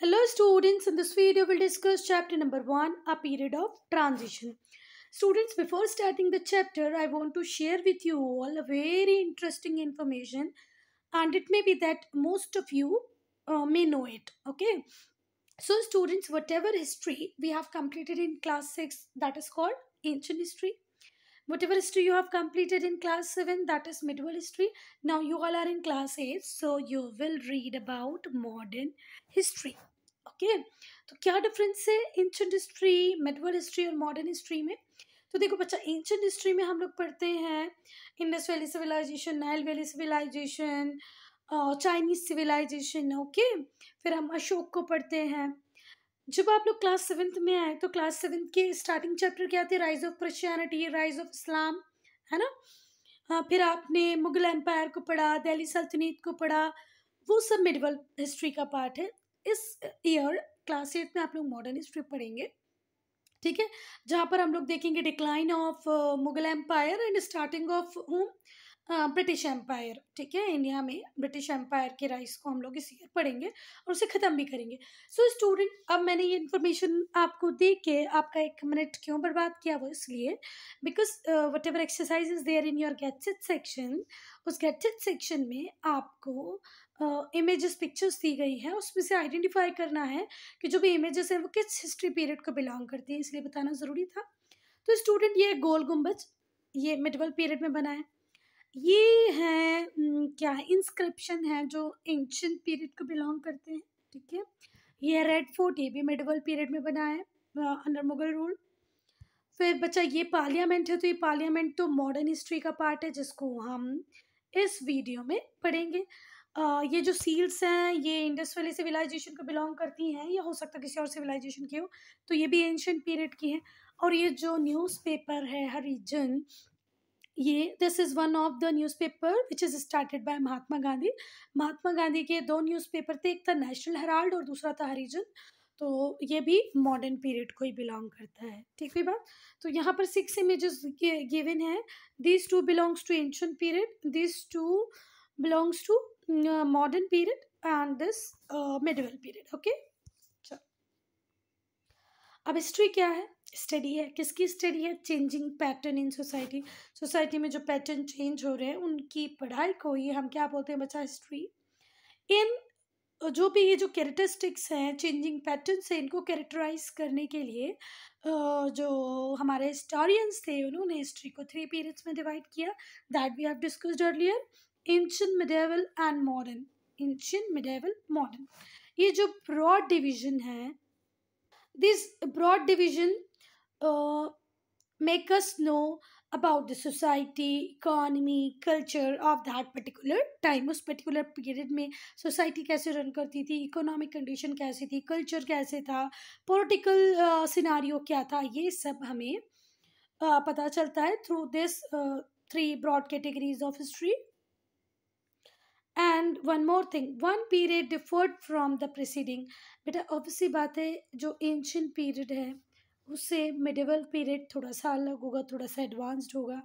Hello students, in this video we'll discuss chapter number 1, a period of transition. Students, before starting the chapter, I want to share with you all a very interesting information and it may be that most of you uh, may know it, okay? So students, whatever history we have completed in class 6 that is called ancient history whatever history you have completed in class 7 that is medieval history now you all are in class 8 so you will read about modern history okay. तो kya difference hai ancient history medieval history और modern history mein तो देखो बच्चा ancient history में हम लोग पढ़ते हैं Indus valley civilization Nile valley civilization Chinese civilization okay फिर हम अशोक को पढ़ते हैं जब आप लोग क्लास सेवन्थ में आए तो क्लास सेवन्थ के स्टार्टिंग चैप्टर क्या थे rise of Christianity rise of Islam है ना हाँ फिर आपने मुगल एम्पायर को पढ़ा दिल्ली सल्तनत को पढ़ा वो सब मेडिवल हिस्ट्री का पार्ट है इस ईयर क्लास एट में आप लोग मॉडर्न हिस्ट्री पढ़ेंगे ठीक है जहाँ पर हम लोग देखेंगे decline of uh, Mughal empire and starting of home British empire ठीक है इंडिया में ब्रिटिश एम्पायर के राइस को हम लोग इस ईयर पढ़ेंगे और उसे ख़त्म भी करेंगे सो so, स्टूडेंट अब मैंने ये इन्फॉर्मेशन आपको दे के आपका एक मिनट क्यों बर्बाद किया वो इसलिए because whatever exercise is there in your gadget section उस गैचेट सेक्शन में आपको इमेजेस uh, पिक्चर्स दी गई हैं उसमें से आइडेंटिफाई करना है कि जो भी इमेजेस हैं वो किस हिस्ट्री पीरियड को बिलोंग करती हैं इसलिए बताना ज़रूरी था तो स्टूडेंट ये गोल गुम्बज ये मिडवल पीरियड में बना है ये है क्या इंस्क्रिप्शन है जो एंशंट पीरियड को बिलोंग करते हैं ठीक है ये है रेड फोर्ट ये भी मेडिवल पीरियड में बना है अंडर मुगल रूल फिर बच्चा ये पार्लियामेंट है तो ये पार्लियामेंट तो मॉडर्न हिस्ट्री का पार्ट है जिसको हम इस वीडियो में पढ़ेंगे आ, ये जो सील्स हैं ये इंडस वैली सिविलाइजेशन को बिलोंग करती हैं या हो सकता है किसी और सिविलाइजेशन की हो तो ये भी एंशंट पीरियड की है और ये जो न्यूज़पेपर है हरिजन ये this is one of the newspaper which is started by Mahatma Gandhi Mahatma Gandhi के दो न्यूज़पेपर थे एक था नेशनल हेराल्ड और दूसरा था हरिजन तो ये भी मॉडर्न पीरियड को ही बिलोंग करता है ठीक है बात तो यहाँ पर सिक्स इमेजेस गिवन है this two belongs to ancient period this two belongs to modern period and this medieval period okay चलो अब हिस्ट्री क्या है स्टडी है किसकी स्टडी है changing pattern in society society में जो पैटर्न चेंज हो रहे हैं उनकी पढ़ाई को ही हम क्या बोलते हैं बच्चा हिस्ट्री इन जो भी ये जो कैरेक्टरिस्टिक्स हैं चेंजिंग पैटर्न से इनको कैरेक्टराइज करने के लिए जो हमारे हिस्टोरियंस थे उन्होंने हिस्ट्री को थ्री पीरियड्स में डिवाइड किया that we have discussed earlier ancient medieval and modern ancient medieval modern ये जो ब्रॉड डिवीजन है this broad division uh, make us know about the society economy culture of that particular time उस particular period में society कैसे run करती थी economic condition कैसी थी कल्चर कैसे था पॉलिटिकल सिनारियो uh, क्या था ये सब हमें uh, पता चलता है through this three broad categories of history and one more thing one period differed from the preceding बेटा ऑब्वियसली बात है जो एंशियन पीरियड है उससे मिडिवल पीरियड थोड़ा सा अलग होगा थोड़ा सा एडवांस्ड होगा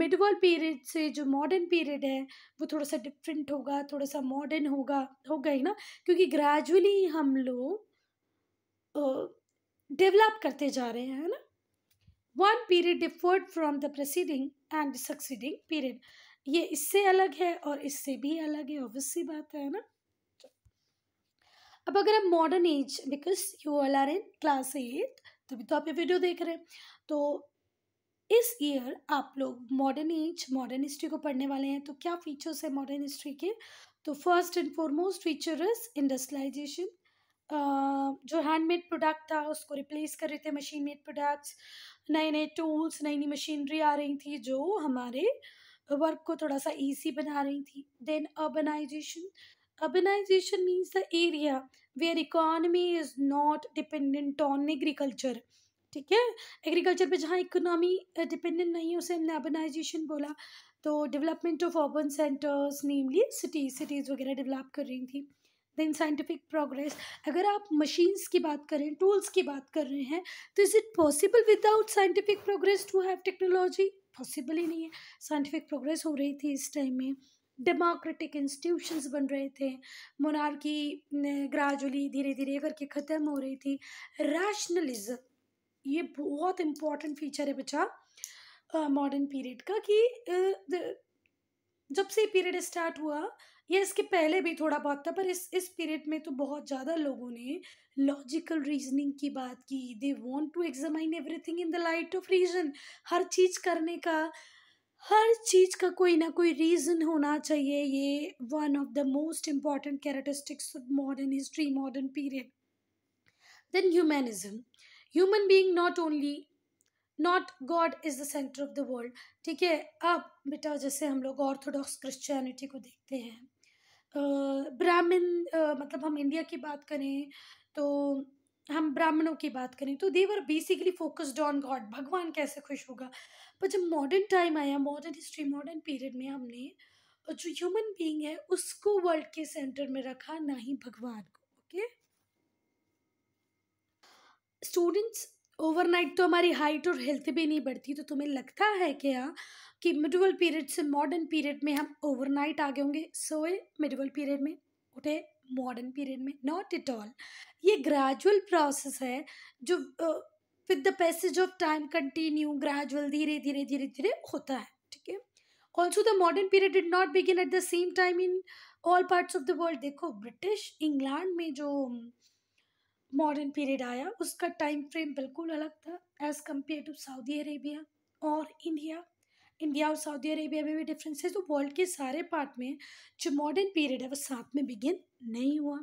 मिडवल पीरियड से जो मॉडर्न पीरियड है वो थोड़ा सा डिफरेंट होगा थोड़ा सा मॉडर्न होगा होगा ही ना क्योंकि ग्रेजुअली हम लोग डेवलप करते जा रहे हैं ना one period differed from the preceding and succeeding period ये इससे अलग है और इससे भी अलग है ऑब्वियसली बात है ना अब अगर आप modern age because you all are in class eight तभी तो आप ये वीडियो देख रहे हैं तो इस ईयर आप लोग मॉडर्न एज मॉडर्न हिस्ट्री को पढ़ने वाले हैं तो क्या फीचर्स है मॉडर्न हिस्ट्री के तो first and foremost feature is industrialization जो हैंडमेड प्रोडक्ट था उसको रिप्लेस कर रहे थे मशीन मेड प्रोडक्ट्स नए नए टूल्स नई नई मशीनरी आ रही थी जो हमारे वर्क को थोड़ा सा ईजी बना रही थी then urbanization urbanization means the area where economy is not dependent on agriculture ठीक है एग्रीकल्चर पे जहाँ इकोनॉमी डिपेंडेंट नहीं है उसे हमने अर्बनाइजेशन बोला तो development of urban centres namely cities cities वगैरह डेवलप कर रही थी देन साइंटिफिक प्रोग्रेस अगर आप मशीन्स की बात करें टूल्स की बात कर रहे हैं तो is it possible without scientific progress to have technology possible ही नहीं है साइंटिफिक प्रोग्रेस हो रही थी इस टाइम में डेमोक्रेटिक इंस्टीट्यूशंस बन रहे थे मोनार्की ग्रेजुअली धीरे धीरे करके ख़त्म हो रही थी रैशनलिज्म ये बहुत इम्पॉर्टेंट फीचर है बच्चा मॉडर्न पीरियड का कि जब से पीरियड स्टार्ट हुआ या इसके पहले भी थोड़ा बहुत था पर इस इस पीरियड में तो बहुत ज़्यादा लोगों ने लॉजिकल रीजनिंग की बात की they want to examine everything in the light of reason हर चीज़ करने का हर चीज़ का कोई ना कोई रीज़न होना चाहिए ये one of the most important characteristics of modern history modern period then humanism human being not only not God is the centre of the world ठीक है अब बेटा जैसे हम लोग ऑर्थोडॉक्स क्रिश्चियनिटी को देखते हैं ब्राह्मण मतलब हम इंडिया की बात करें तो हम ब्राह्मणों की बात करें तो they were basically focused on God भगवान कैसे खुश होगा पर जब मॉडर्न टाइम आया मॉडर्न हिस्ट्री मॉडर्न पीरियड में हमने जो ह्यूमन बीइंग है उसको वर्ल्ड के सेंटर में रखा ना ही भगवान को ओके स्टूडेंट्स ओवरनाइट तो हमारी हाइट और हेल्थ भी नहीं बढ़ती तो तुम्हें लगता है क्या कि मिडवल पीरियड से मॉडर्न पीरियड में हम ओवरनाइट आ गए होंगे सोए मिडवल पीरियड में उठे मॉडर्न पीरियड में नॉट एट ऑल ये ग्रेजुअल प्रोसेस है जो with the passage of time continue gradual धीरे धीरे धीरे धीरे होता है ठीक है also the modern period did not begin at the same time in all parts of the world देखो ब्रिटिश इंग्लैंड में जो मॉडर्न पीरियड आया उसका टाइम फ्रेम बिल्कुल अलग था as compare to Saudi Arabia और इंडिया इंडिया और सऊदी अरेबिया में भी डिफरेंस है तो वर्ल्ड के सारे पार्ट में जो मॉडर्न पीरियड है वो साथ में बिगिन नहीं हुआ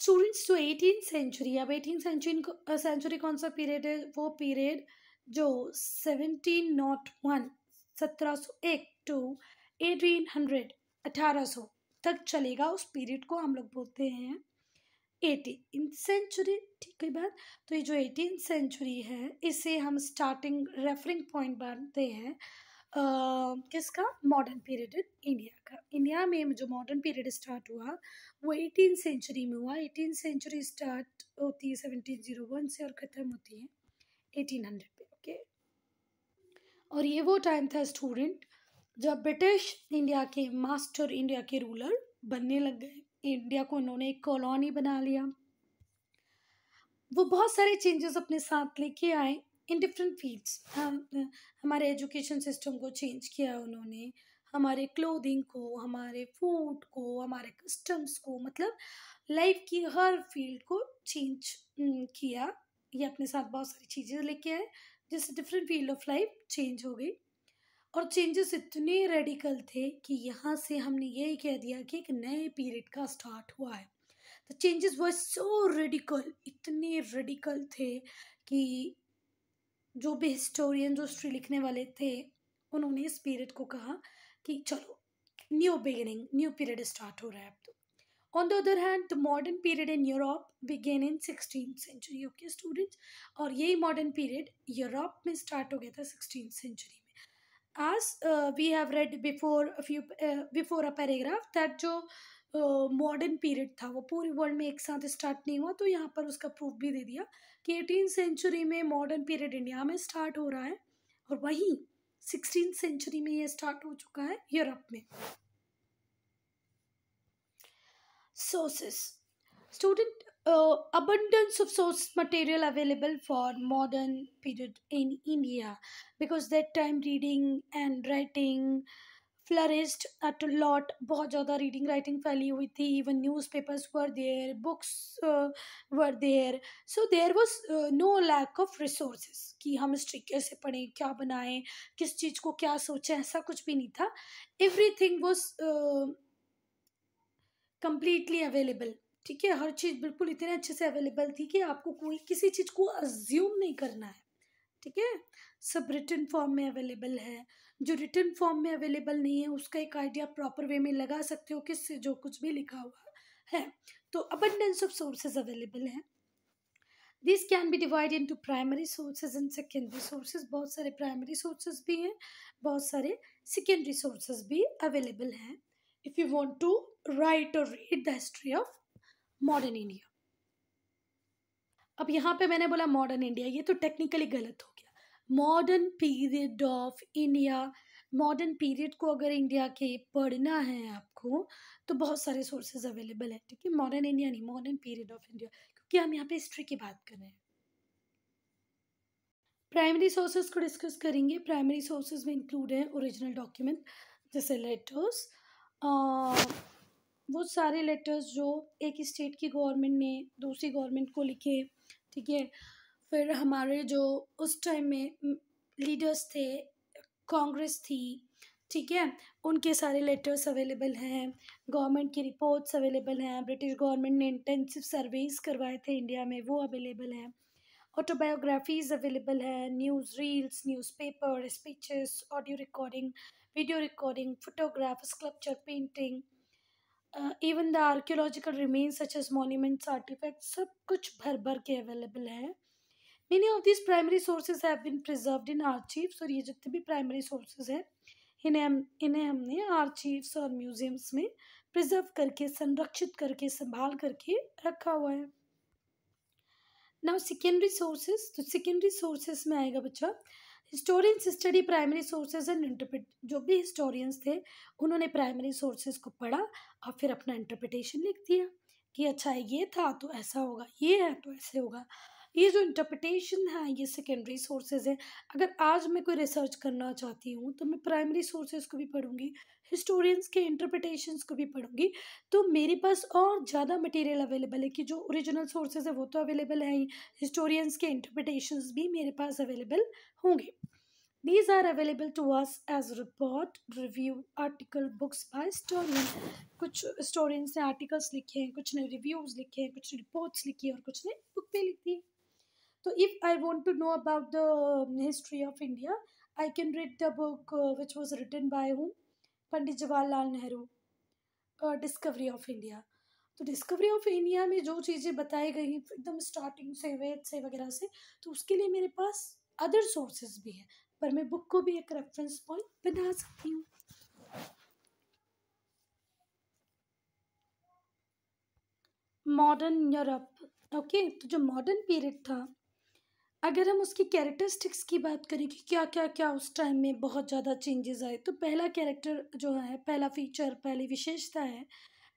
स्टूडेंट्स जो एटीन सेंचुरी अब एटीन सेंचुरी सेंचुरी कौन सा पीरियड है वो पीरियड जो सेवनटीन नॉट वन सत्रह सौ एक टू एटीन हंड्रेड अठारह सौ तक चलेगा उस पीरियड को हम लोग बोलते हैं एटीन सेंचुरी ठीक है बात तो ये जो एटीन सेंचुरी है इसे हम स्टार्टिंग रेफरिंग पॉइंट बनते हैं किसका मॉडर्न पीरियड इंडिया का इंडिया में जो मॉडर्न पीरियड स्टार्ट हुआ वो एटीन सेंचुरी में हुआ एटीन सेंचुरी स्टार्ट होती है सेवनटीन जीरो वन से और ख़त्म होती है एटीन हंड्रेड पे ओके और ये वो टाइम था स्टूडेंट जब ब्रिटिश इंडिया के मास्टर इंडिया के रूलर बनने लग गए इंडिया को उन्होंने एक कॉलोनी बना लिया वो बहुत सारे चेंजेस अपने साथ लेके आए इन डिफरेंट फील्ड्स हम हमारे एजुकेशन सिस्टम को चेंज किया उन्होंने हमारे क्लोथिंग को हमारे फूड को हमारे कस्टम्स को मतलब लाइफ की हर फील्ड को चेंज किया ये अपने साथ बहुत सारी चीज़ें लेके आए जिससे different field of life change हो गई और चेंजेस इतने रेडिकल थे कि यहाँ से हमने यही कह दिया कि एक नए पीरियड का स्टार्ट हुआ है the changes were so radical इतने रेडिकल थे कि जो भी हिस्टोरियन जो हिस्ट्री लिखने वाले थे उन्होंने इस पीरियड को कहा कि चलो new beginning new period start हो रहा है अब तो on the other hand the modern period in Europe began in sixteen century okay students और यही मॉडर्न पीरियड यूरोप में स्टार्ट हो गया था सिक्सटीन सेंचुरी में as uh, we have read before a few uh, before a paragraph that जो modern uh, period था वो पूरे वर्ल्ड में एक साथ स्टार्ट नहीं हुआ तो यहाँ पर उसका प्रूफ भी दे दिया कि एटीन सेंचुरी में मॉडर्न पीरियड इंडिया में स्टार्ट हो रहा है और वहीं सिक्सटीन सेंचुरी में ये स्टार्ट हो चुका है यूरोप में sources student uh, abundance of source material available for modern period in india because that time reading and writing flourished at a lot bahut ज़्यादा reading writing फैली hui thi even newspapers were there books uh, were there so there was uh, no lack of resources कि हम history कैसे padhe kya banaye kis cheez ko kya soche aisa kuch bhi nahi tha everything was uh, completely available ठीक है हर चीज़ बिल्कुल इतने अच्छे से available थी कि आपको कोई किसी चीज़ को अज्यूम नहीं करना है ठीक है सब रिटर्न फॉर्म में अवेलेबल है जो रिटर्न फॉर्म में अवेलेबल नहीं है उसका एक आइडिया प्रॉपर वे में लगा सकते हो किससे जो कुछ भी लिखा हुआ है तो अबंडेंस ऑफ सोर्सेज अवेलेबल हैं this can be divide into primary sources and secondary sources बहुत सारे प्राइमरी सोर्सेज भी हैं बहुत सारे सेकेंडरी सोर्सेज भी अवेलेबल हैं if you want to write और read the history of modern India अब यहाँ पे मैंने बोला मॉडर्न इंडिया ये तो टेक्निकली गलत हो गया modern period of India modern period को अगर इंडिया के पढ़ना है आपको तो बहुत सारे सोर्सेज अवेलेबल है ठीक है मॉडर्न इंडिया नहीं मॉडर्न पीरियड ऑफ इंडिया क्योंकि हम यहाँ पे हिस्ट्री की बात कर रहे हैं प्राइमरी सोर्सेज को डिस्कस करेंगे प्राइमरी सोर्सेज में इंक्लूड हैं ओरिजिनल डॉक्यूमेंट जैसे लेटर्स वो सारे लेटर्स जो एक स्टेट की गवर्नमेंट ने दूसरी गवर्नमेंट को लिखे ठीक है फिर हमारे जो उस टाइम में लीडर्स थे कांग्रेस थी ठीक है उनके सारे लेटर्स अवेलेबल हैं गवर्नमेंट की रिपोर्ट्स अवेलेबल हैं ब्रिटिश गवर्नमेंट ने इंटेंसिव सर्वेस करवाए थे इंडिया में वो अवेलेबल हैं ऑटोबायोग्राफीज़ अवेलेबल हैं news reels newspaper speeches audio recording video recording photograph sculpture painting even the archaeological remains such as monuments artifact सब कुछ भर भर के अवेलेबल है many of this primary sources have been preserve in archives और ये जितने भी प्राइमरी सोर्सेज हैं इन्हें हम इन्हें हमने आर्चीव्स और म्यूजियम्स में प्रिजर्व करके संरक्षित करके संभाल करके रखा हुआ है नाउ सेकेंडरी सोर्सेज तो सेकेंडरी सोर्सेज में आएगा बच्चा historians study primary sources and interpret जो भी हिस्टोरियंस थे उन्होंने प्राइमरी सोर्सेज को पढ़ा और फिर अपना इंटरप्रिटेशन लिख दिया कि अच्छा ये था तो ऐसा होगा ये है तो ऐसे होगा ये जो इंटरप्रटेशन है ये सेकेंडरी सोर्सेज हैं अगर आज मैं कोई रिसर्च करना चाहती हूँ तो मैं प्राइमरी सोर्सेज को भी पढ़ूँगी हिस्टोरियंस के इंटरप्रटेशंस को भी पढ़ूँगी तो मेरे पास और ज़्यादा मटेरियल अवेलेबल है कि जो ओरिजिनल सोर्सेज है वो तो अवेलेबल है ही हिस्टोरियंस के इंटरप्रटेशंस भी मेरे पास अवेलेबल होंगे These are available to us as report, review, article, books by historian. कुछ स्टोरियंस ने आर्टिकल्स लिखे हैं कुछ ने रिव्यूज़ लिखे हैं कुछ रिपोर्ट्स लिखी है और कुछ ने बुक भी लिखी है Um, uh, uh, तो if I want to know about the history of India I can read the book which was written by whom Pandit Jawaharlal Nehru discovery of India तो डिस्कवरी ऑफ इंडिया में जो चीज़ें बताई गई एकदम स्टार्टिंग से वेद से वगैरह से तो उसके लिए मेरे पास अदर सोर्सेज भी हैं पर मैं बुक को भी एक रेफरेंस पॉइंट बना सकती हूँ मॉडर्न यूरोप ओके तो जो मॉडर्न पीरियड था अगर हम उसकी कैरेक्टरिस्टिक्स की बात करें कि क्या क्या क्या उस टाइम में बहुत ज़्यादा चेंजेस आए तो पहला कैरेक्टर जो है पहला फीचर पहली विशेषता है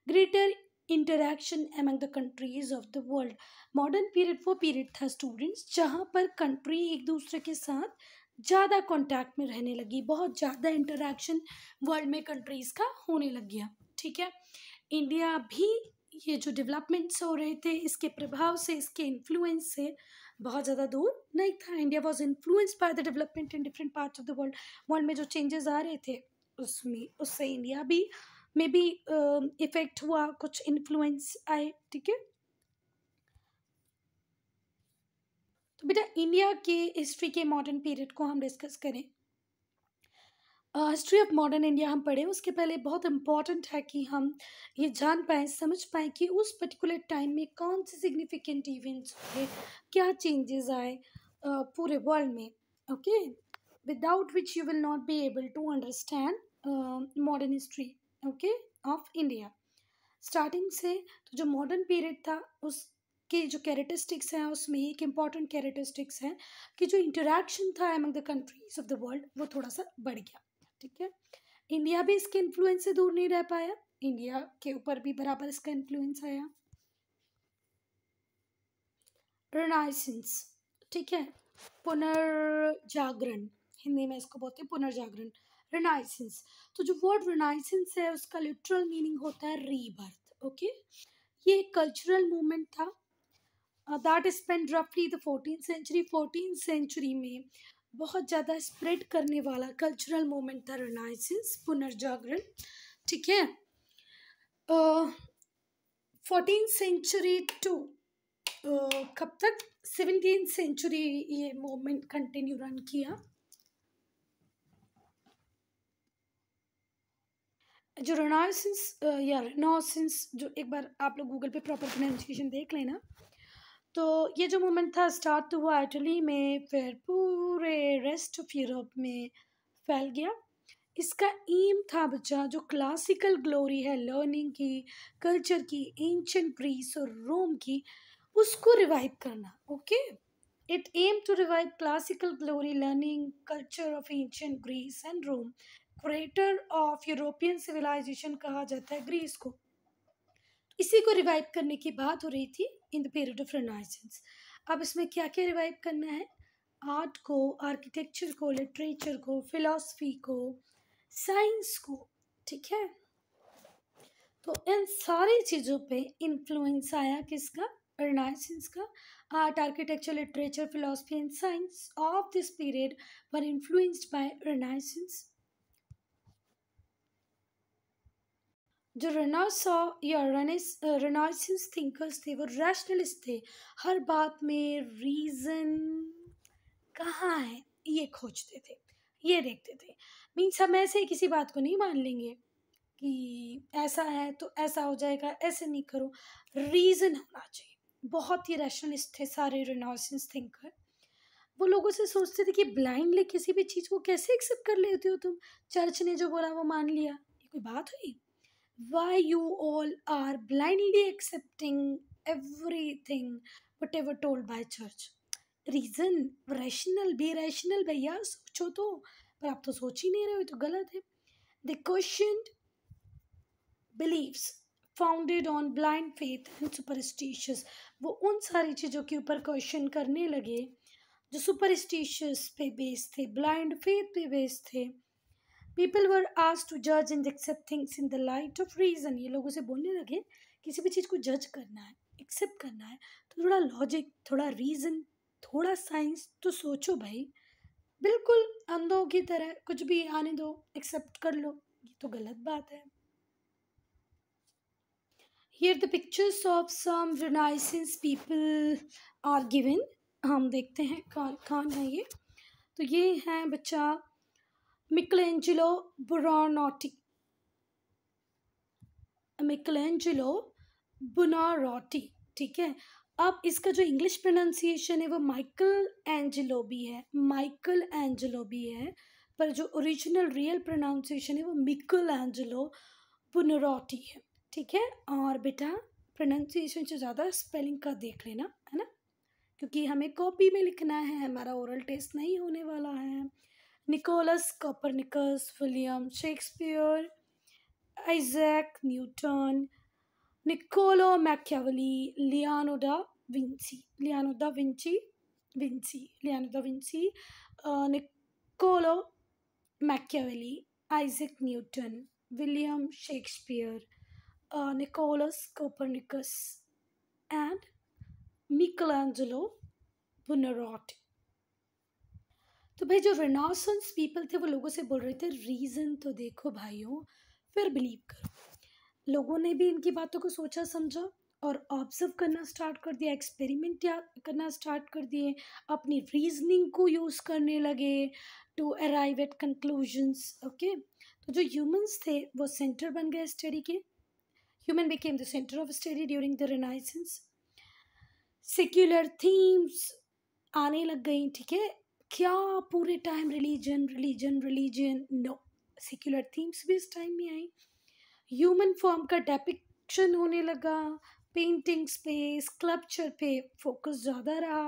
greater interaction among the countries of the world modern period वो पीरियड था स्टूडेंट्स जहाँ पर कंट्री एक दूसरे के साथ ज़्यादा कॉन्टैक्ट में रहने लगी बहुत ज़्यादा इंटरेक्शन वर्ल्ड में कंट्रीज़ का होने लग गया ठीक है इंडिया भी ये जो डेवलपमेंट्स हो रहे थे इसके प्रभाव से इसके इन्फ्लुएंस से बहुत ज़्यादा दूर नहीं था India was influenced by the development in different parts of the world world में जो चेंजेस आ रहे थे उसमें उससे इंडिया भी में भी इफेक्ट हुआ कुछ इन्फ्लुएंस आए ठीक है तो बेटा इंडिया के हिस्ट्री के मॉडर्न पीरियड को हम डिस्कस करें हिस्ट्री ऑफ मॉडर्न इंडिया हम पढ़े उसके पहले बहुत इम्पॉर्टेंट है कि हम ये जान पाएँ समझ पाएँ कि उस पर्टिकुलर टाइम में कौन से सिग्निफिकेंट इवेंट्स हुए क्या चेंजेस आए पूरे वर्ल्ड में okay without which you will not be able to understand modern history okay of India starting से तो जो मॉडर्न पीरियड था उसके जो कैरेटिस्टिक्स हैं उसमें एक इम्पॉर्टेंट कैरेटिस्टिक्स हैं कि जो इंटरेक्शन था among the countries of the world वो थोड़ा सा बढ़ गया ठीक है इंडिया भी इसके इन्फ्लुएंस से दूर नहीं रह पाया इंडिया के ऊपर भी बराबर इसका इन्फ्लुएंस आया रनाइसेंस ठीक है पुनर्जागरण हिंदी में इसको बोलते हैं पुनर्जागरण रिनाइसेंस तो जो वर्ड रिनाइसेंस है उसका लिटरल मीनिंग होता है रीबर्थ ओके ये एक कल्चरल मूवमेंट था दैट स्पेंड रफली the fourteen century fourteen century में बहुत ज़्यादा स्प्रेड करने वाला कल्चरल मोमेंट था रिनाइसेंस पुनर्जागरण ठीक है फोर्टीन सेंचुरी टू कब तक सेवनटीन सेंचुरी ये मोमेंट कंटिन्यू रन किया जो रेनासेंस या रेनासेंस जो एक बार आप लोग गूगल पे प्रॉपर प्रोनाउंसिएशन देख लेना तो ये जो मोमेंट था स्टार्ट तो हुआ इटली में फिर पूरे रेस्ट ऑफ यूरोप में फैल गया इसका एम था बच्चा जो क्लासिकल ग्लोरी है लर्निंग की कल्चर की एंशंट ग्रीस और रोम की उसको रिवाइव करना okay it aim to revive classical glory learning culture of ancient Greece and Rome creator of European civilisation कहा जाता है ग्रीस को इसी को रिवाइव करने की बात हो रही थी in the period of renaissance अब इसमें क्या क्या रिवाइव करना है आर्ट को आर्किटेक्चर को लिटरेचर को फिलॉसफी को साइंस को ठीक है तो इन सारी चीज़ों पे इन्फ्लुएंस आया किसका रिनाइसेंस का art architecture literature philosophy and science of this period were influenced by renaissance जो रेनासा या रेनाइसेंस थिंकर्स थे वो रैशनलिस्ट थे हर बात में रीज़न कहाँ है ये खोजते थे ये देखते थे मीन्स हम ऐसे ही किसी बात को नहीं मान लेंगे कि ऐसा है तो ऐसा हो जाएगा ऐसे नहीं करो रीज़न होना चाहिए बहुत ही रैशनलिस्ट थे सारे रेनाइसेंस थिंकर वो लोगों से सोचते थे कि ब्लाइंडली किसी भी चीज़ को कैसे एक्सेप्ट कर लेते हो तुम चर्च ने जो बोला वो मान लिया ये कोई बात हुई why you all are blindly accepting everything whatever told by church reason rational be rational भैया सोचो तो पर आप तो सोच ही नहीं रहे हो तो गलत है the question beliefs founded on blind faith and superstitious वो उन सारी चीज़ों के ऊपर क्वेश्चन करने लगे जो सुपरस्टिशियस पे बेस्ड थे ब्लाइंड फेथ पे बेस्ड थे पीपल वर आज टू जज and accept things in the light of reason ये लोगों से बोलने लगे किसी भी चीज़ को जज करना है एक्सेप्ट करना है तो थोड़ा लॉजिक थोड़ा रीज़न थोड़ा साइंस तो सोचो भाई बिल्कुल अंधों की तरह कुछ भी आने दो एक्सेप्ट कर लो ये तो गलत बात है here the pictures of some renaissance people are given हम देखते हैं कौन कौन है ये तो ये हैं बच्चा Michelangelo Buonarroti. Michelangelo Buonarroti. ठीक है अब इसका जो इंग्लिश प्रोनाउंसिएशन है वो माइकल एंजलो भी है माइकल एंजलो भी है पर जो ओरिजिनल रियल प्रोनाउंसिएशन है वो मिकल एंजलो पुनरोटी है ठीक है और बेटा प्रोनाउंसिएशन से ज़्यादा स्पेलिंग का देख लेना है ना क्योंकि हमें कॉपी में लिखना है हमारा ओरल टेस्ट नहीं होने वाला है Nicholas Copernicus, William Shakespeare, Isaac Newton, Niccolo Machiavelli, Leonardo da Vinci, Leonardo da Vinci, Vinci, Leonardo da Vinci, uh, Niccolo Machiavelli, Isaac Newton, William Shakespeare, uh, Nicholas Copernicus, and Michelangelo Buonarroti. तो भाई जो रिनासंस people थे वो लोगों से बोल रहे थे रीज़न तो देखो भाइयों फिर बिलीव करो लोगों ने भी इनकी बातों को सोचा समझा और ऑब्जर्व करना स्टार्ट कर दिया एक्सपेरिमेंट करना स्टार्ट कर दिए अपनी रीजनिंग को यूज़ करने लगे to arrive at conclusions okay तो जो ह्यूमंस थे वो सेंटर बन गए स्टडी के human became the centre of study during the renaissance secular themes आने लग गई ठीक है क्या पूरे time religion religion religion no secular themes भी इस टाइम में आई ह्यूमन फॉर्म का डेपिक्शन होने लगा पेंटिंग्स पे स्कल्पचर पे फोकस ज़्यादा रहा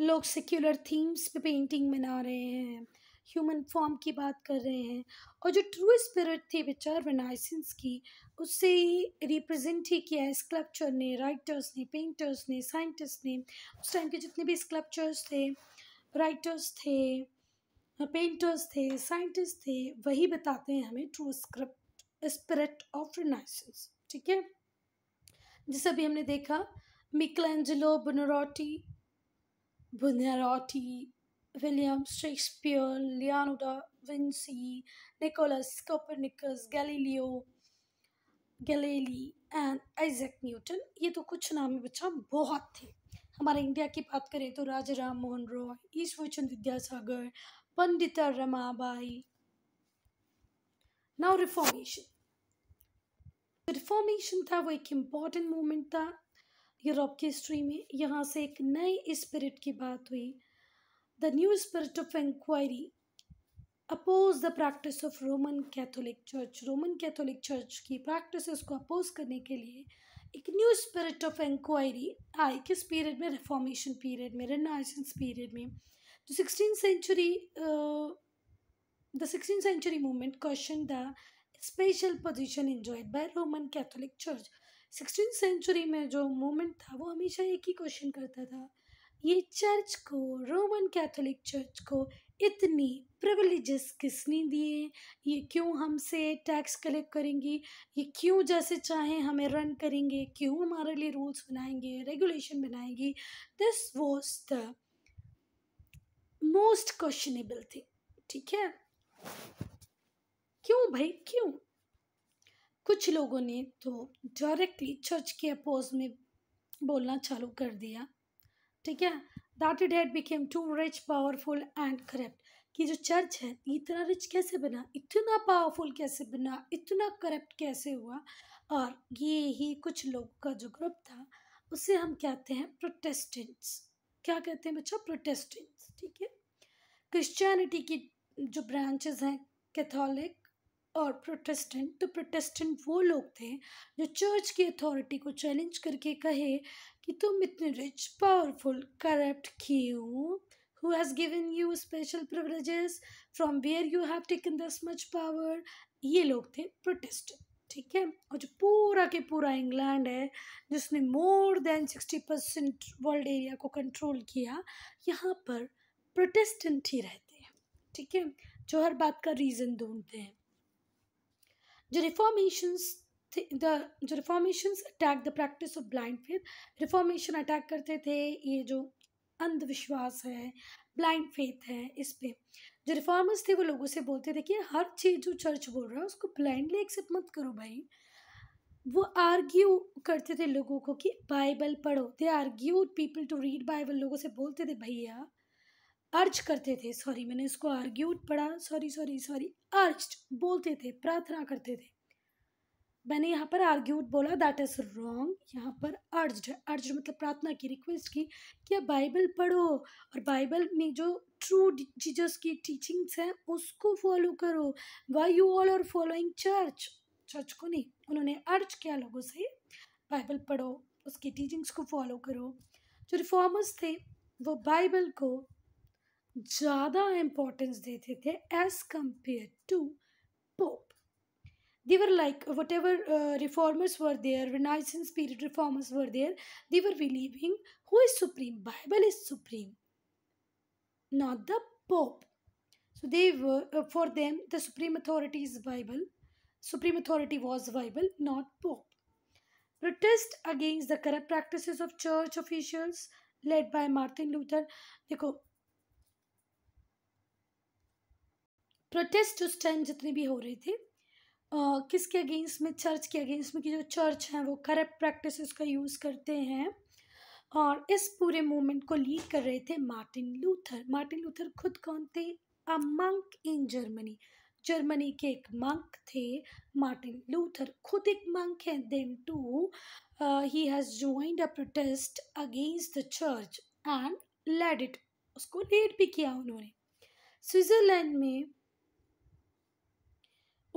लोग सेक्युलर थीम्स पे पेंटिंग बना रहे हैं ह्यूमन फॉर्म की बात कर रहे हैं और जो ट्रू स्पिरिट थी विचार विनाइसेंस की उससे ही रिप्रेजेंट ही किया है स्कल्पचर ने राइटर्स ने पेंटर्स ने साइंटिस्ट ने उस टाइम के जितने भी स्कल्पचर्स थे राइटर्स थे पेंटर्स थे साइंटिस्ट थे वही बताते हैं हमें true script spirit of renaissance ठीक है जैसे अभी हमने देखा Michelangelo Buonarroti Buonarroti William Shakespeare, Leonardo da Vinci, Nicholas Copernicus, Galileo Galilei and Isaac Newton ये तो कुछ नाम बच्चा बहुत थे हमारे इंडिया की बात करें तो Raja Ram Mohan Roy Ishwarchand Vidyasagar Pandit Ramabai now reformation reformation था वो एक इम्पॉर्टेंट मोमेंट था यूरोप की हिस्ट्री में यहाँ से एक नए स्पिरिट की बात हुई The new spirit of inquiry oppose the practice of Roman Catholic church Roman Catholic church की प्रैक्टिस को अपोज करने के लिए एक न्यू स्पिरिट ऑफ इंक्वायरी आई किस पीरियड में रिफॉर्मेशन पीरियड में रेनाइसेंस पीरियड में जो sixteen century the sixteen century movement question the special position enjoyed by Roman Catholic church sixteen century में जो मूवमेंट था वो हमेशा एक ही क्वेश्चन करता था ये चर्च को रोमन कैथोलिक चर्च को इतनी प्रिविलेजेस किसने दिए ये क्यों हमसे टैक्स कलेक्ट करेंगी ये क्यों जैसे चाहे हमें रन करेंगे क्यों हमारे लिए रूल्स बनाएंगे रेगुलेशन बनाएंगी this was the most questionable thing ठीक है क्यों भाई क्यों कुछ लोगों ने तो डायरेक्टली चर्च के अपोज में बोलना चालू कर दिया ठीक है that it had became too rich powerful and corrupt कि जो चर्च है इतना रिच कैसे बना इतना पावरफुल कैसे बना इतना करप्ट कैसे हुआ और ये ही कुछ लोगों का जो ग्रुप था उसे हम कहते हैं प्रोटेस्टेंट्स क्या कहते हैं बच्चा प्रोटेस्टेंट्स ठीक है क्रिश्चियनिटी की जो ब्रांचेस हैं कैथोलिक और प्रोटेस्टेंट तो प्रोटेस्टेंट वो लोग थे जो चर्च की अथॉरिटी को चैलेंज करके कहे कि तुम इतने रिच पावरफुल करप्ट क्यों who has given you special privileges from where you have taken this much power ये लोग थे प्रोटेस्ट ठीक है और जो पूरा के पूरा इंग्लैंड है जिसने more than sixty percent world area को कंट्रोल किया यहाँ पर प्रोटेस्टेंट ही रहते हैं ठीक है जो हर बात का रीज़न ढूंढते हैं जो रिफॉर्मेशंस th- the जो reformation attack the practice of blind faith reformation attack करते थे ये जो अंधविश्वास है ब्लाइंड फेथ है इस पर जो रिफॉर्मर्स थे वो लोगों से बोलते थे कि हर चीज़ जो चर्च बोल रहा है उसको ब्लाइंडली एक्सेप्ट मत करो भाई वो आर्ग्यू करते थे लोगों को कि बाइबल पढ़ो they argued people to read Bible लोगों से बोलते थे भैया अर्ज करते थे सॉरी मैंने इसको आर्ग्यूड पढ़ा सॉरी सॉरी सॉरी अर्ज बोलते थे प्रार्थना करते थे मैंने यहाँ पर आर्ग्यूड बोला दैट इज़ रॉन्ग यहाँ पर अर्ज अर्ज मतलब प्रार्थना की रिक्वेस्ट की कि आप बाइबल पढ़ो और बाइबल में जो ट्रू जीजस की टीचिंग्स हैं उसको फॉलो करो why you all are following church church को नहीं उन्होंने अर्ज किया लोगों से बाइबल पढ़ो उसकी टीचिंग्स को फॉलो करो जो रिफॉर्मर्स थे वो बाइबल को ज़्यादा इम्पोर्टेंस देते थे as compare to pope they were like whatever uh, reformers were there renaissance period reformers were there they were believing who is supreme bible is supreme not the pope so they were uh, for them the supreme authority is bible supreme authority was bible not pope protest against the corrupt practices of church officials led by martin luther देखो protest उस time जितने भी हो रहे the. किसके against में church के against में कि जो चर्च हैं वो करप्ट प्रैक्टिस का यूज़ करते हैं और इस पूरे मूवमेंट को लीड कर रहे थे मार्टिन लूथर मार्टिन लूथर खुद कौन थे a monk in Germany Germany के एक मंक थे मार्टिन लूथर खुद एक मंक है then too he has joined a protest against the church and led it उसको लीड भी किया उन्होंने स्विट्ज़रलैंड में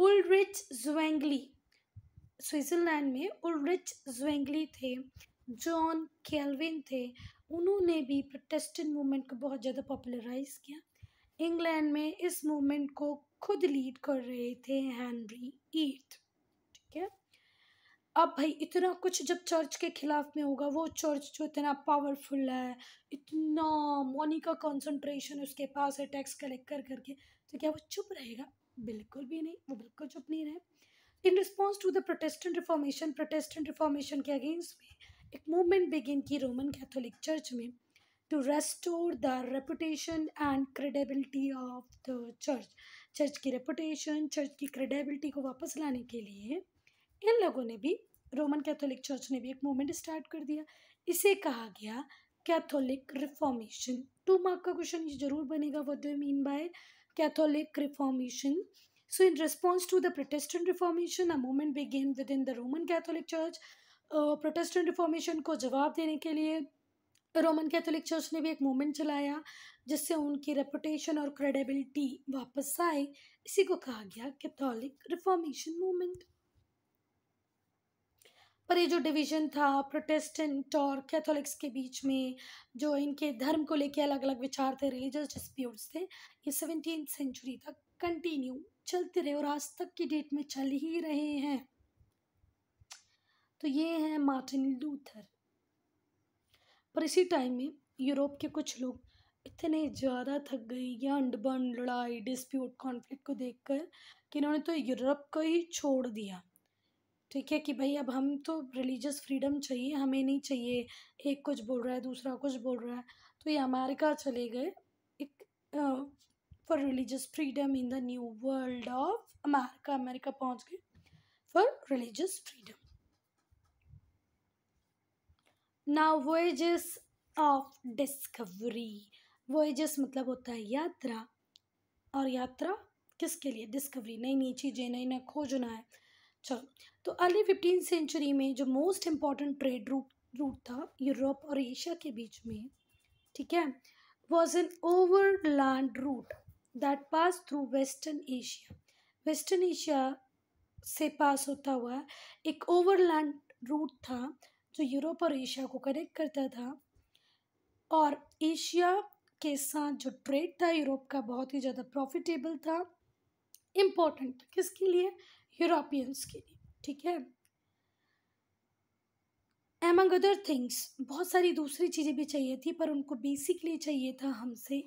उलरिच ज्वेंगली स्विट्ज़रलैंड में उलरिच ज्वेंगली थे जॉन कैलविन थे उन्होंने भी प्रोटेस्टेंट मूवमेंट को बहुत ज़्यादा पॉपुलराइज किया इंग्लैंड में इस मूवमेंट को खुद लीड कर रहे थे हैंनरी ईट ठीक है अब भाई इतना कुछ जब चर्च के खिलाफ में होगा वो चर्च जो इतना पावरफुल है इतना मोनी का कॉन्सनट्रेशन उसके पास है टैक्स कलेक्ट कर करके तो क्या वो चुप रहेगा बिल्कुल भी नहीं वो बिल्कुल चुप नहीं रहे in response to the Protestant reformation Protestant reformation के अगेंस्ट में एक मूवमेंट बिगिन की रोमन कैथोलिक चर्च में to restore the reputation and credibility of the church church की रेपुटेशन चर्च की क्रेडिबिलिटी को वापस लाने के लिए इन लोगों ने भी रोमन कैथोलिक चर्च ने भी एक मूवमेंट स्टार्ट कर दिया इसे कहा गया कैथोलिक रिफॉर्मेशन टू मार्क का क्वेश्चन ये जरूर बनेगा what do mean by Catholic Reformation. So, in response to the Protestant Reformation, a movement began within the Roman Catholic Church. Uh, Protestant Reformation को जवाब देने के लिए रोमन कैथोलिक चर्च ने भी एक मूवमेंट चलाया जिससे उनकी रेपुटेशन और क्रेडिबिलिटी वापस आए इसी को कहा गया कैथोलिक रिफॉर्मेशन मूवमेंट पर ये जो डिवीज़न था प्रोटेस्टेंट और कैथोलिक्स के बीच में जो इनके धर्म को लेकर अलग अलग विचार थे रिलीजियस डिस्प्यूट्स थे ये सेवनटीन सेंचुरी तक कंटिन्यू चलते रहे और आज तक की डेट में चल ही रहे हैं तो ये हैं मार्टिन लूथर पर इसी टाइम में यूरोप के कुछ लोग इतने ज़्यादा थक गए या अंडबन लड़ाई डिस्प्यूट कॉन्फ्लिक्ट को देखकर कि इन्होंने तो यूरोप को ही छोड़ दिया ठीक है कि भाई अब हम तो रिलीजियस फ्रीडम चाहिए हमें नहीं चाहिए एक कुछ बोल रहा है दूसरा कुछ बोल रहा है तो ये अमेरिका चले गए एक for religious freedom in the new world of America America पहुंच गए फॉर रिलीजियस फ्रीडम now voyages of discovery voyages मतलब होता है यात्रा और यात्रा किसके लिए डिस्कवरी नई नई चीज़ें नई नई खोजना है चलो अच्छा, तो अर्ली फिफ्टीन सेंचुरी में जो most important trade route route था यूरोप और एशिया के बीच में ठीक है was an overland route that pass through western Asia western Asia से पास होता हुआ एक ओवरलैंड रूट था जो यूरोप और एशिया को कनेक्ट करता था और एशिया के साथ जो ट्रेड था यूरोप का बहुत ही ज़्यादा प्रॉफिटेबल था इम्पोर्टेंट किसके लिए यूरोपियंस के लिए ठीक है एमंग अदर थिंग्स बहुत सारी दूसरी चीज़ें भी चाहिए थी पर उनको बेसिकली चाहिए था हमसे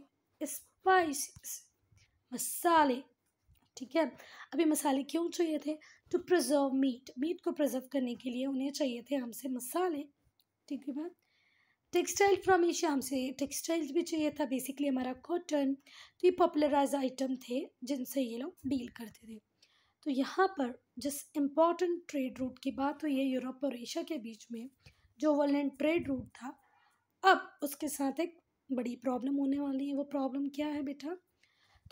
स्पाइसेस मसाले ठीक है अभी मसाले क्यों चाहिए थे टू प्रिजर्व मीट मीट को प्रिजर्व करने के लिए उन्हें चाहिए थे हमसे मसाले ठीक है बात टेक्सटाइल फ्रॉम एशिया हमसे टेक्सटाइल्स भी चाहिए था बेसिकली हमारा कॉटन तो ये पॉपुलराइज आइटम थे जिनसे ये लोग डील करते थे तो यहाँ पर जिस इम्पॉर्टेंट ट्रेड रूट की बात हुई है यूरोप और एशिया के बीच में जो वर्ल्ड ट्रेड रूट था अब उसके साथ एक बड़ी प्रॉब्लम होने वाली है वो प्रॉब्लम क्या है बेटा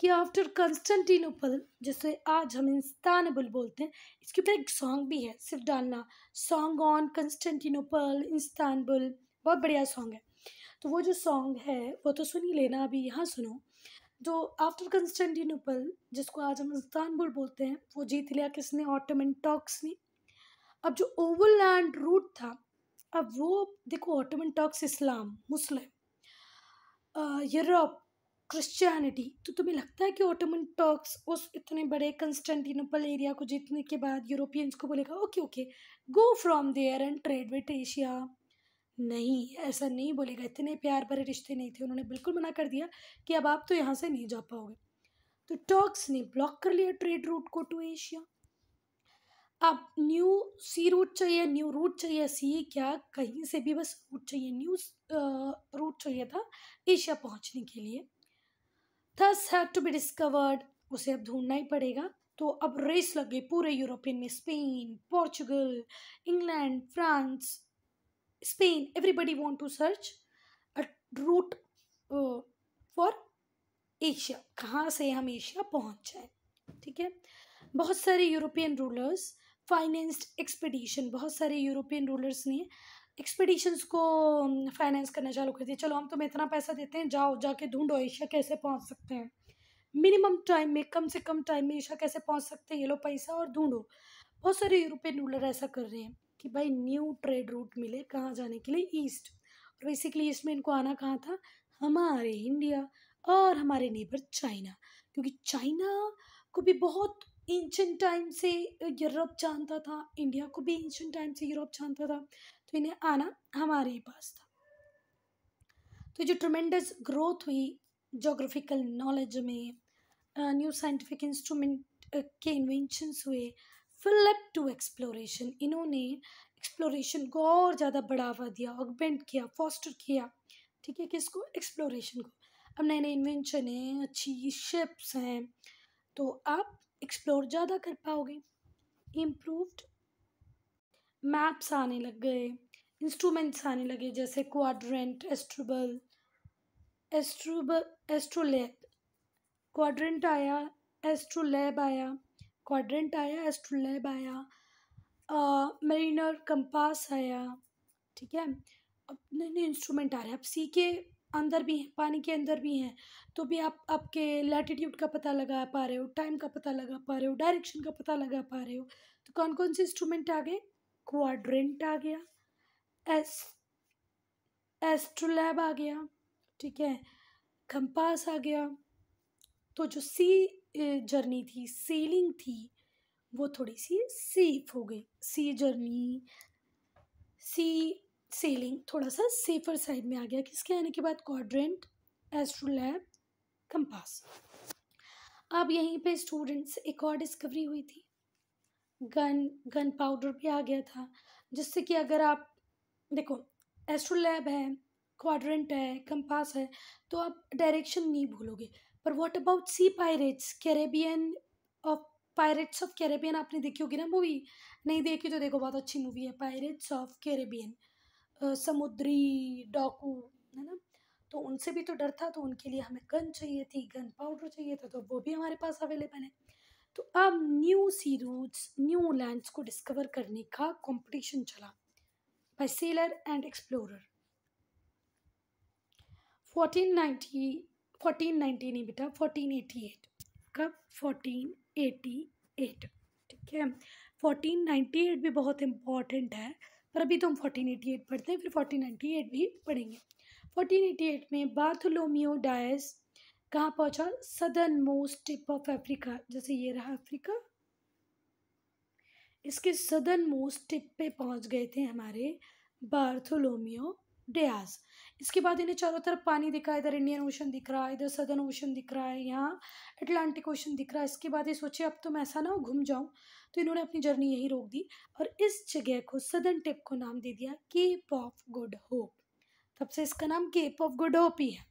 कि आफ्टर कंस्टेंटिनोपल जिसे आज हम इंस्तानबुल बोलते हैं इसके ऊपर एक सॉन्ग भी है सिर्फ डालना सॉन्ग ऑन कंस्टेंटिनोपल इंस्तानबुल बहुत बढ़िया सॉन्ग है तो वो जो सॉन्ग है वो तो सुन ही लेना अभी यहाँ सुनो जो आफ्टर कंस्टेंटिनोपल जिसको आज हम इस्तानबुल बोलते हैं वो जीत लिया किसने ऑटोमन टॉक्स ने अब जो ओवरलैंड रूट था अब वो देखो Ottoman Turks Islam Muslim Europe Christianity तो तुम्हें लगता है कि ऑटोमन टॉक्स उस इतने बड़े कंस्टेंटिनोपल एरिया को जीतने के बाद यूरोपियंस को बोलेगा okay okay go from there and trade with Asia नहीं ऐसा नहीं बोलेगा इतने प्यार भरे रिश्ते नहीं थे उन्होंने बिल्कुल मना कर दिया कि अब आप तो यहाँ से नहीं जा पाओगे तो टर्क्स ने ब्लॉक कर लिया ट्रेड रूट को टू एशिया अब न्यू सी रूट चाहिए न्यू रूट चाहिए सी क्या कहीं से भी बस रूट चाहिए न्यू रूट चाहिए था एशिया पहुंचने के लिए thus had to be discovered उसे अब ढूंढना ही पड़ेगा तो अब रेस लग गई पूरे यूरोपियन में Spain Portugal England France Spain, everybody want to search a route uh, for Asia कहाँ से हम एशिया पहुँच जाए ठीक है बहुत सारे यूरोपियन रूलर्स फाइनेंस्ड एक्सपेडिशन बहुत सारे यूरोपियन रूलर्स ने एक्सपेडिशंस को फाइनेंस um, करना चालू कर दिया चलो हम तुम्हें इतना पैसा देते हैं जाओ जाके ढूंढो एशिया कैसे पहुंच सकते हैं मिनिमम टाइम में कम से कम टाइम में एशिया कैसे पहुंच सकते हैं ये लो पैसा और ढूंढो बहुत सारे यूरोपियन रूलर ऐसा कर रहे हैं कि भाई न्यू ट्रेड रूट मिले कहाँ जाने के लिए ईस्ट और बेसिकली ईस्ट में इनको आना कहाँ था हमारे इंडिया और हमारे नेबर चाइना क्योंकि चाइना को भी बहुत एंशंट टाइम से यूरोप जानता था इंडिया को भी एंशंट टाइम से यूरोप जानता था तो इन्हें आना हमारे ही पास था तो जो ट्रमेंडस ग्रोथ हुई जोग्राफिकल नॉलेज में न्यू साइंटिफिक इंस्ट्रूमेंट के इन्वेंशंस हुए फिलिप टू एक्सप्लोरेशन इन्होंने एक्सप्लोरेशन को और ज़्यादा बढ़ावा दिया ऑगमेंट किया फॉस्टर किया ठीक है किसको एक्सप्लोरेशन को अब नए नए इन्वेंशन हैं अच्छी शिप्स हैं तो आप एक्सप्लोर ज़्यादा कर पाओगे इम्प्रूव्ड मैप्स आने लग गए इंस्ट्रूमेंट्स आने लगे जैसे quadrant astrolabe astrolabe astrolabe quadrant आया एस्ट्रोलैब आया क्वाड्रेंट आया एस्ट्रोलैब आया मरीनर कंपास आया ठीक है अब नए नए इंस्ट्रूमेंट आ रहे हैं अब सी के अंदर भी हैं पानी के अंदर भी हैं तो भी आप आपके लैटिट्यूड का पता लगा पा रहे हो टाइम का पता लगा पा रहे हो डायरेक्शन का पता लगा पा रहे हो तो कौन कौन से इंस्ट्रूमेंट आ गए क्वाड्रेंट आ गया एस एस्ट्रोलैब आ गया ठीक है कंपास आ गया तो जो सी जर्नी थी सेलिंग थी वो थोड़ी सी सेफ हो गई सी जर्नी सी सेलिंग थोड़ा सा सेफर साइड में आ गया किसके आने के बाद क्वाड्रेंट एस्ट्रोलैब कंपास अब यहीं पे स्टूडेंट्स एक और डिस्कवरी हुई थी गन गन पाउडर भी आ गया था जिससे कि अगर आप देखो एस्ट्रोलैब है क्वाड्रेंट है कंपास है तो आप डायरेक्शन नहीं भूलोगे पर what about sea pirates Caribbean of pirates of Caribbean आपने देखी होगी ना मूवी नहीं देखी तो देखो बहुत अच्छी मूवी है पायरेट्स ऑफ कैरेबियन समुद्री डाकू है ना तो उनसे भी तो डर था तो उनके लिए हमें गन चाहिए थी गन पाउडर चाहिए था तो वो भी हमारे पास अवेलेबल है तो अब new sea routes new lands को डिस्कवर करने का कंपटीशन चला by sailor and explorer 1498 fourteen ninety नहीं बेटा फोर्टीन एटी एट कब फोर्टीन एटी एट ठीक है फोर्टीन नाइन्टी एट भी बहुत इंपॉर्टेंट है पर अभी तो हम फोर्टीन एटी एट पढ़ते हैं फिर फोर्टीन नाइन्टी एट भी पढ़ेंगे फोर्टीन एटी एट में बार्थोलोमियो डायस कहाँ पहुँचा southernmost tip of Africa जैसे ये रहा अफ्रीका इसके सदर्न मोस्ट टिप पे पहुँच गए थे हमारे बार्थोलोमियो डयास इसके बाद इन्हें चारों तरफ पानी दिखा इधर इंडियन ओशन दिख रहा है इधर सदर्न ओशन दिख रहा है यहाँ अटलांटिक ओशन दिख रहा है इसके बाद ये सोचे अब तो मैं ऐसा ना घूम जाऊँ तो इन्होंने अपनी जर्नी यहीं रोक दी और इस जगह को सदर्न टिप को नाम दे दिया केप ऑफ गुड होप तब से इसका नाम केप ऑफ गुड होप ही है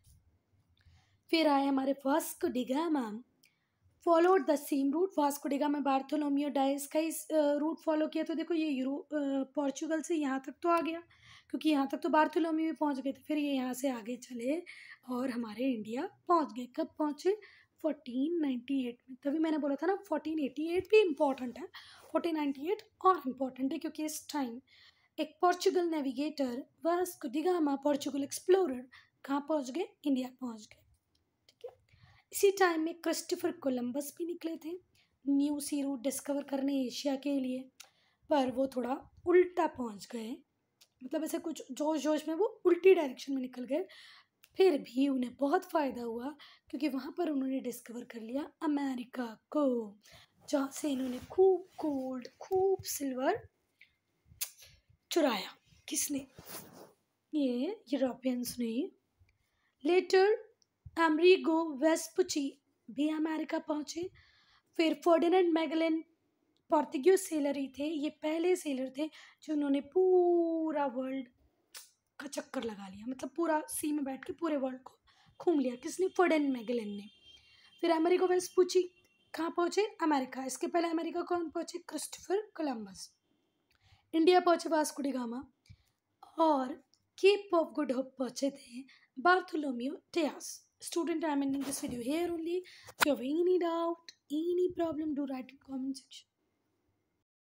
फिर आए हमारे वास्को मैम followed the same route Vasco में बार्थोलोमियो डाइस का ही रूट फॉलो किया तो देखो ये यूरो पोर्चुगल से यहाँ तक तो आ गया क्योंकि यहाँ तक तो बार्थोलोमी में पहुँच गए थे फिर ये यहाँ से आगे चले और हमारे इंडिया पहुँच गए कब पहुँचे 1498 में तभी मैंने बोला था ना 1488 भी इम्पॉर्टेंट है 1498 और इम्पॉर्टेंट है क्योंकि इस टाइम एक Portugal navigator Vasco da Gama Portugal explorer कहाँ पहुँच गए इंडिया पहुँच गए ठीक है इसी टाइम में क्रिस्टोफर कोलंबस भी निकले थे न्यू सी रूट डिस्कवर करने एशिया के लिए पर वो थोड़ा उल्टा पहुँच गए मतलब ऐसे कुछ जोश जोश में वो उल्टी डायरेक्शन में निकल गए फिर भी उन्हें बहुत फ़ायदा हुआ क्योंकि वहाँ पर उन्होंने डिस्कवर कर लिया अमेरिका को जहाँ से इन्होंने खूब गोल्ड खूब सिल्वर चुराया किसने ये यूरोपियंस ने लेटर एमरीगो वेस्पुची भी अमेरिका पहुँचे फिर फोर्डिनेंट मैगलिन पोर्तुगीज सेलर ही थे ये पहले सेलर थे जो उन्होंने पूरा वर्ल्ड का चक्कर लगा लिया मतलब पूरा सी में बैठ के पूरे वर्ल्ड को घूम लिया किसने फर्डन मैगलिन ने फिर अमेरिका वैसे पूछी कहाँ पहुँचे अमेरिका इसके पहले अमेरिका कौन पहुँचे क्रिस्टोफर कोलम्बस इंडिया पहुँचे वास्कुडी गामा और केप ऑफ गुड होप पहुँचे थे Bartolomeu Dias student I am ending this video here only you have any doubt any problem do write